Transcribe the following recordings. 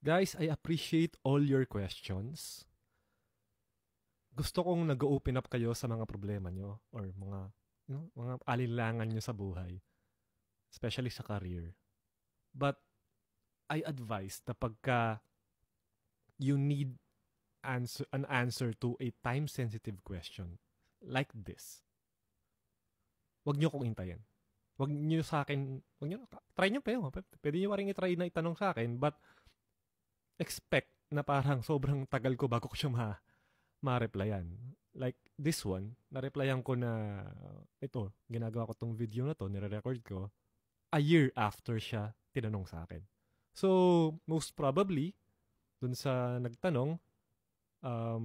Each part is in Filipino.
Guys, I appreciate all your questions. Gusto kong nag-open up kayo sa mga problema nyo or mga you know, mga alinlangan nyo sa buhay, especially sa career. But I advise na pagka you need answer an answer to a time sensitive question like this. Wag niyo kong intayin. Wag niyo sa akin, wag niyo try niyo pa yun. Pwede niyo pa rin i-try na itanong sa akin but expect na parang sobrang tagal ko bago ko siya ma ma-replyan. Like this one, na-replyan ko na ito, ginagawa ko tong video na to, nire-record ko a year after siya tinanong sa akin. So, most probably dun sa nagtanong um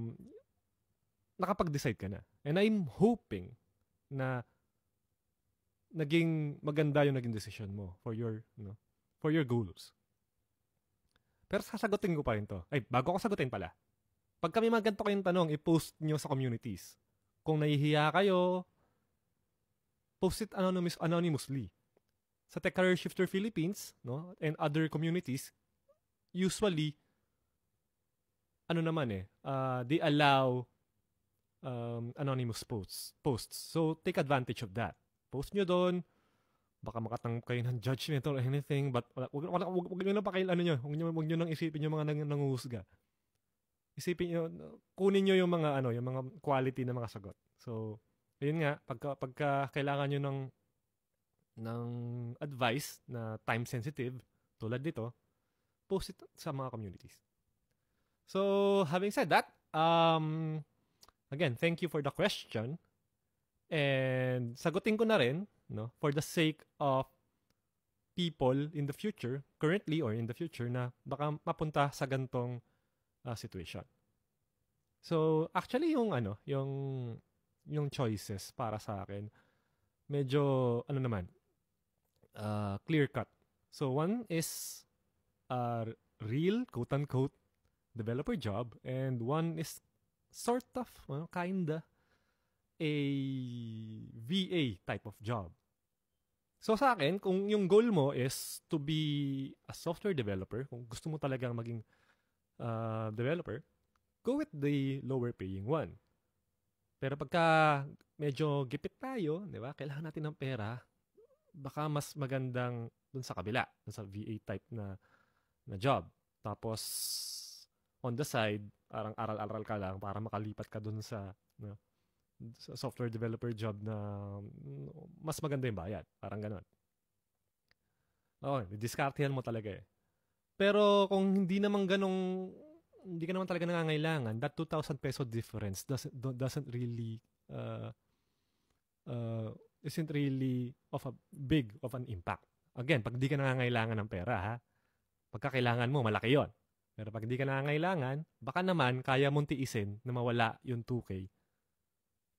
nakapag-decide ka na. And I'm hoping na naging maganda yung naging decision mo for your, you know, for your goals. Pero sasagutin ko pa rin to. Ay, bago ko sagutin pala. Pag kami mga ganito kayong tanong, i-post nyo sa communities. Kung nahihiya kayo, post it anonymous, anonymously. Sa Tech Career Shifter Philippines no, and other communities, usually, ano naman eh, uh, they allow um, anonymous posts, posts. So, take advantage of that. Post nyo doon, baka makatanggap kayo ng judgment or anything, but wala, wag, wala, wag, wag, nyo lang pakail, ano nyo, wag nyo, wag nyo nang isipin yung mga nang, nanguhusga. Isipin nyo, kunin nyo yung mga, ano, yung mga quality ng mga sagot. So, ayun nga, pagka, pagka kailangan nyo ng, ng advice na time sensitive, tulad dito, post it sa mga communities. So, having said that, um, again, thank you for the question. And sagutin ko na rin, no, for the sake of people in the future, currently or in the future, na baka mapunta sa gantong uh, situation. So, actually, yung ano, yung, yung choices para sa akin, medyo, ano naman, uh, clear cut. So, one is a real, quote-unquote, developer job, and one is sort of, well, kinda, a VA type of job. So sa akin, kung yung goal mo is to be a software developer, kung gusto mo talaga maging uh, developer, go with the lower paying one. Pero pagka medyo gipit tayo, di ba? Kailangan natin ng pera. Baka mas magandang dun sa kabila, dun sa VA type na na job. Tapos on the side, parang aral-aral ka lang para makalipat ka dun sa you know, software developer job na mm, mas maganda yung bayad. Parang ganon. Oo, diskartehan mo talaga eh. Pero kung hindi naman ganong, hindi ka naman talaga nangangailangan, that 2,000 peso difference doesn't, doesn't really, uh, uh, isn't really of a big of an impact. Again, pag di ka nangangailangan ng pera, ha? Pagkakailangan mo, malaki yon Pero pag di ka nangangailangan, baka naman kaya mong tiisin na mawala yung 2K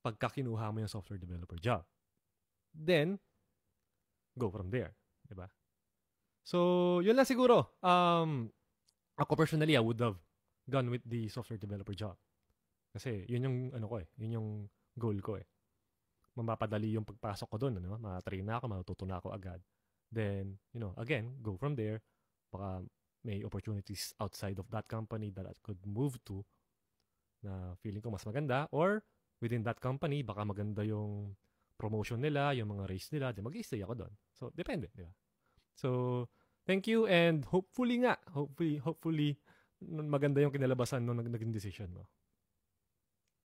pagka mo yung software developer job. Then, go from there. ba? Diba? So, yun lang siguro. Um, ako personally, I would have gone with the software developer job. Kasi yun yung ano ko eh, yun yung goal ko eh. Mamapadali yung pagpasok ko doon, ano? Matrain na ako, matututo na ako agad. Then, you know, again, go from there. Baka may opportunities outside of that company that I could move to na feeling ko mas maganda or within that company, baka maganda yung promotion nila, yung mga race nila, di mag-stay ako doon. So, depende, di ba? So, thank you and hopefully nga, hopefully, hopefully, maganda yung kinalabasan nung naging decision mo.